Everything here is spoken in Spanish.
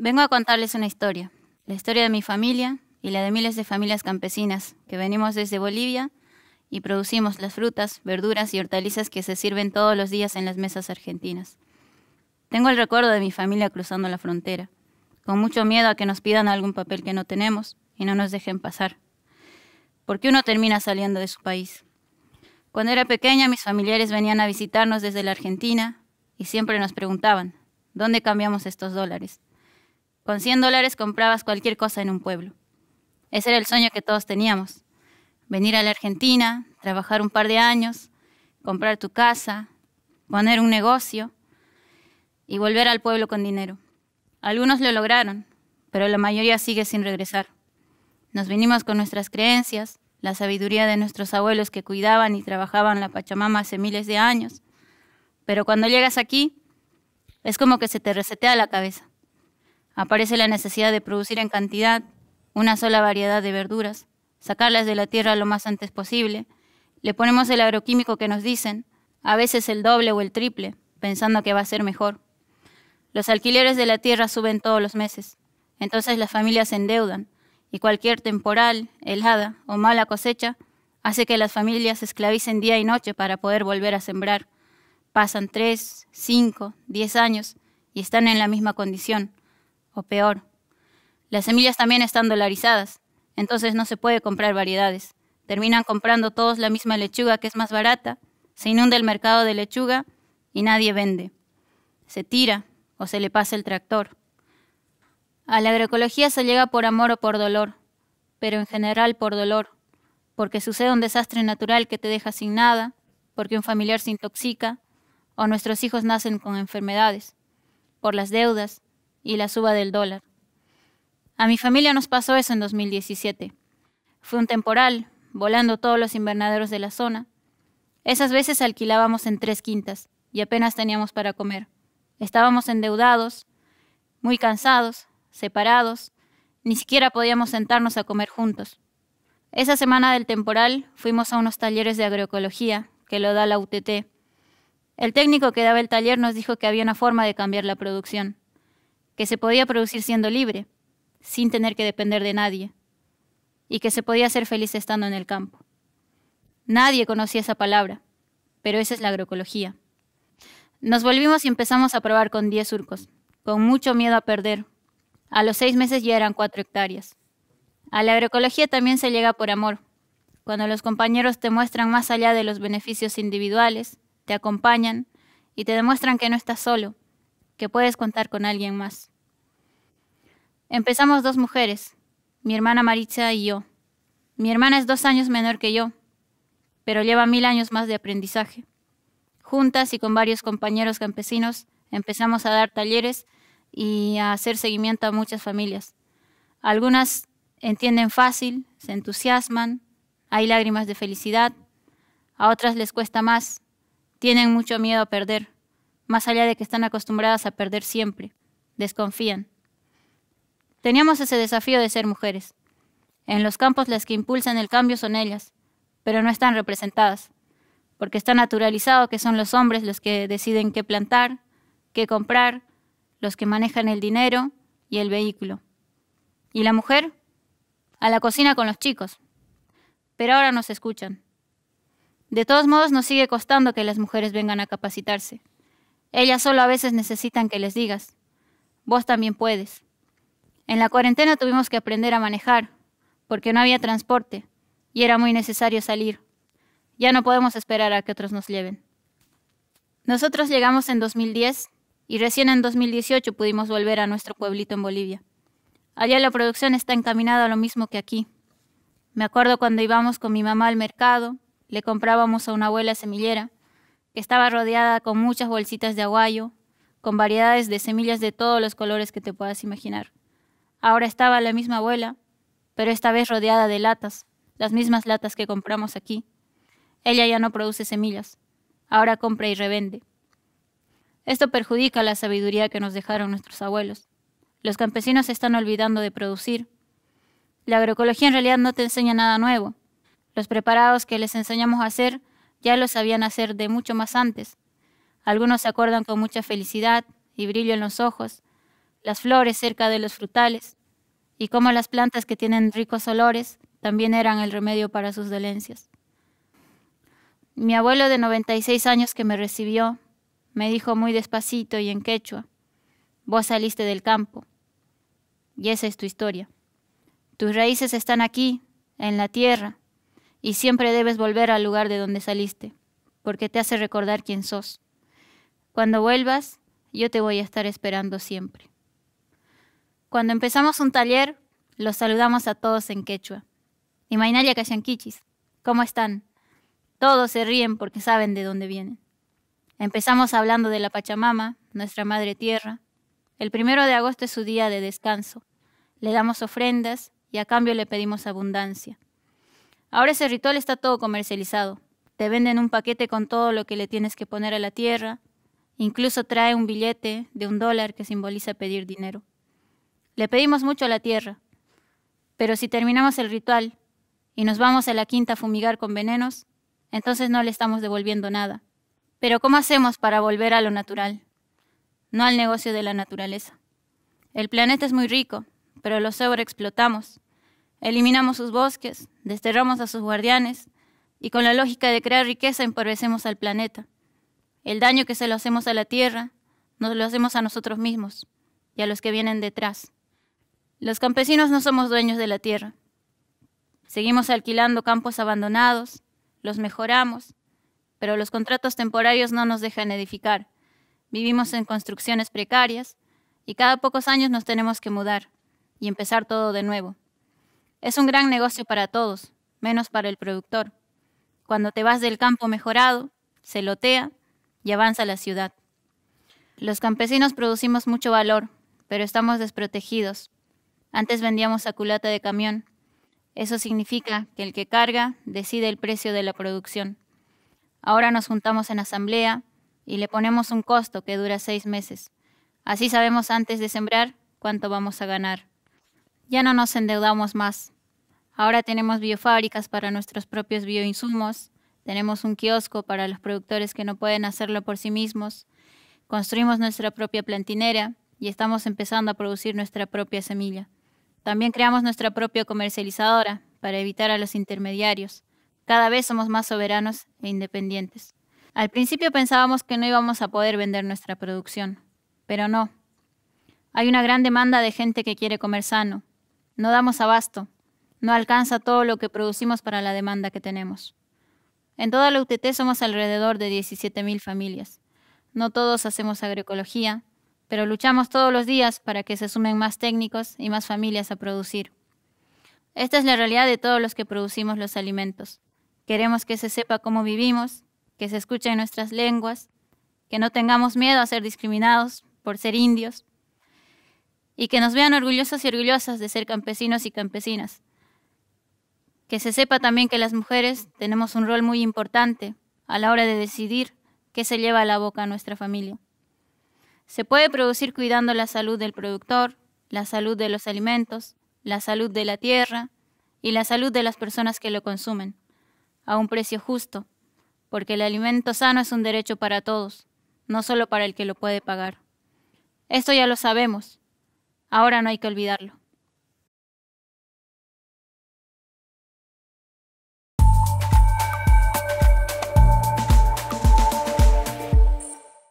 Vengo a contarles una historia, la historia de mi familia y la de miles de familias campesinas que venimos desde Bolivia y producimos las frutas, verduras y hortalizas que se sirven todos los días en las mesas argentinas. Tengo el recuerdo de mi familia cruzando la frontera, con mucho miedo a que nos pidan algún papel que no tenemos y no nos dejen pasar. Porque uno termina saliendo de su país. Cuando era pequeña mis familiares venían a visitarnos desde la Argentina y siempre nos preguntaban, ¿dónde cambiamos estos dólares? Con 100 dólares comprabas cualquier cosa en un pueblo. Ese era el sueño que todos teníamos. Venir a la Argentina, trabajar un par de años, comprar tu casa, poner un negocio y volver al pueblo con dinero. Algunos lo lograron, pero la mayoría sigue sin regresar. Nos vinimos con nuestras creencias, la sabiduría de nuestros abuelos que cuidaban y trabajaban la Pachamama hace miles de años. Pero cuando llegas aquí, es como que se te resetea la cabeza. Aparece la necesidad de producir en cantidad una sola variedad de verduras, sacarlas de la tierra lo más antes posible. Le ponemos el agroquímico que nos dicen, a veces el doble o el triple, pensando que va a ser mejor. Los alquileres de la tierra suben todos los meses. Entonces las familias se endeudan y cualquier temporal, helada o mala cosecha hace que las familias se esclavicen día y noche para poder volver a sembrar. Pasan tres, cinco, diez años y están en la misma condición o peor. Las semillas también están dolarizadas, entonces no se puede comprar variedades. Terminan comprando todos la misma lechuga que es más barata, se inunda el mercado de lechuga y nadie vende. Se tira o se le pasa el tractor. A la agroecología se llega por amor o por dolor, pero en general por dolor, porque sucede un desastre natural que te deja sin nada, porque un familiar se intoxica, o nuestros hijos nacen con enfermedades, por las deudas, y la suba del dólar. A mi familia nos pasó eso en 2017. Fue un temporal, volando todos los invernaderos de la zona. Esas veces alquilábamos en tres quintas y apenas teníamos para comer. Estábamos endeudados, muy cansados, separados, ni siquiera podíamos sentarnos a comer juntos. Esa semana del temporal fuimos a unos talleres de agroecología que lo da la UTT. El técnico que daba el taller nos dijo que había una forma de cambiar la producción que se podía producir siendo libre, sin tener que depender de nadie, y que se podía ser feliz estando en el campo. Nadie conocía esa palabra, pero esa es la agroecología. Nos volvimos y empezamos a probar con 10 surcos, con mucho miedo a perder. A los seis meses ya eran cuatro hectáreas. A la agroecología también se llega por amor, cuando los compañeros te muestran más allá de los beneficios individuales, te acompañan y te demuestran que no estás solo, que puedes contar con alguien más. Empezamos dos mujeres, mi hermana Maritza y yo. Mi hermana es dos años menor que yo, pero lleva mil años más de aprendizaje. Juntas y con varios compañeros campesinos empezamos a dar talleres y a hacer seguimiento a muchas familias. Algunas entienden fácil, se entusiasman, hay lágrimas de felicidad, a otras les cuesta más, tienen mucho miedo a perder más allá de que están acostumbradas a perder siempre. Desconfían. Teníamos ese desafío de ser mujeres. En los campos las que impulsan el cambio son ellas, pero no están representadas, porque está naturalizado que son los hombres los que deciden qué plantar, qué comprar, los que manejan el dinero y el vehículo. ¿Y la mujer? A la cocina con los chicos. Pero ahora nos escuchan. De todos modos, nos sigue costando que las mujeres vengan a capacitarse. Ellas solo a veces necesitan que les digas, vos también puedes. En la cuarentena tuvimos que aprender a manejar, porque no había transporte, y era muy necesario salir. Ya no podemos esperar a que otros nos lleven. Nosotros llegamos en 2010 y recién en 2018 pudimos volver a nuestro pueblito en Bolivia. Allá la producción está encaminada a lo mismo que aquí. Me acuerdo cuando íbamos con mi mamá al mercado, le comprábamos a una abuela semillera estaba rodeada con muchas bolsitas de aguayo, con variedades de semillas de todos los colores que te puedas imaginar. Ahora estaba la misma abuela, pero esta vez rodeada de latas, las mismas latas que compramos aquí. Ella ya no produce semillas, ahora compra y revende. Esto perjudica la sabiduría que nos dejaron nuestros abuelos. Los campesinos se están olvidando de producir. La agroecología en realidad no te enseña nada nuevo. Los preparados que les enseñamos a hacer ya lo sabían hacer de mucho más antes. Algunos se acuerdan con mucha felicidad y brillo en los ojos, las flores cerca de los frutales, y cómo las plantas que tienen ricos olores también eran el remedio para sus dolencias. Mi abuelo de 96 años que me recibió me dijo muy despacito y en quechua, vos saliste del campo, y esa es tu historia. Tus raíces están aquí, en la tierra, y siempre debes volver al lugar de donde saliste, porque te hace recordar quién sos. Cuando vuelvas, yo te voy a estar esperando siempre. Cuando empezamos un taller, los saludamos a todos en quechua. Y Mainalia ¿cómo están? Todos se ríen porque saben de dónde vienen. Empezamos hablando de la Pachamama, nuestra madre tierra. El primero de agosto es su día de descanso. Le damos ofrendas y a cambio le pedimos abundancia. Ahora ese ritual está todo comercializado. Te venden un paquete con todo lo que le tienes que poner a la tierra. Incluso trae un billete de un dólar que simboliza pedir dinero. Le pedimos mucho a la tierra. Pero si terminamos el ritual y nos vamos a la quinta a fumigar con venenos, entonces no le estamos devolviendo nada. Pero ¿cómo hacemos para volver a lo natural? No al negocio de la naturaleza. El planeta es muy rico, pero lo sobreexplotamos. Eliminamos sus bosques, desterramos a sus guardianes y con la lógica de crear riqueza empobrecemos al planeta. El daño que se lo hacemos a la tierra, nos lo hacemos a nosotros mismos y a los que vienen detrás. Los campesinos no somos dueños de la tierra. Seguimos alquilando campos abandonados, los mejoramos, pero los contratos temporarios no nos dejan edificar. Vivimos en construcciones precarias y cada pocos años nos tenemos que mudar y empezar todo de nuevo. Es un gran negocio para todos, menos para el productor. Cuando te vas del campo mejorado, se lotea y avanza la ciudad. Los campesinos producimos mucho valor, pero estamos desprotegidos. Antes vendíamos a culata de camión. Eso significa que el que carga decide el precio de la producción. Ahora nos juntamos en asamblea y le ponemos un costo que dura seis meses. Así sabemos antes de sembrar cuánto vamos a ganar. Ya no nos endeudamos más. Ahora tenemos biofábricas para nuestros propios bioinsumos, tenemos un kiosco para los productores que no pueden hacerlo por sí mismos, construimos nuestra propia plantinera y estamos empezando a producir nuestra propia semilla. También creamos nuestra propia comercializadora para evitar a los intermediarios. Cada vez somos más soberanos e independientes. Al principio pensábamos que no íbamos a poder vender nuestra producción, pero no. Hay una gran demanda de gente que quiere comer sano, no damos abasto. No alcanza todo lo que producimos para la demanda que tenemos. En toda la UTT somos alrededor de 17.000 familias. No todos hacemos agroecología, pero luchamos todos los días para que se sumen más técnicos y más familias a producir. Esta es la realidad de todos los que producimos los alimentos. Queremos que se sepa cómo vivimos, que se escuchen nuestras lenguas, que no tengamos miedo a ser discriminados por ser indios, y que nos vean orgullosos y orgullosas de ser campesinos y campesinas. Que se sepa también que las mujeres tenemos un rol muy importante a la hora de decidir qué se lleva a la boca a nuestra familia. Se puede producir cuidando la salud del productor, la salud de los alimentos, la salud de la tierra y la salud de las personas que lo consumen, a un precio justo, porque el alimento sano es un derecho para todos, no solo para el que lo puede pagar. Esto ya lo sabemos, Ahora no hay que olvidarlo.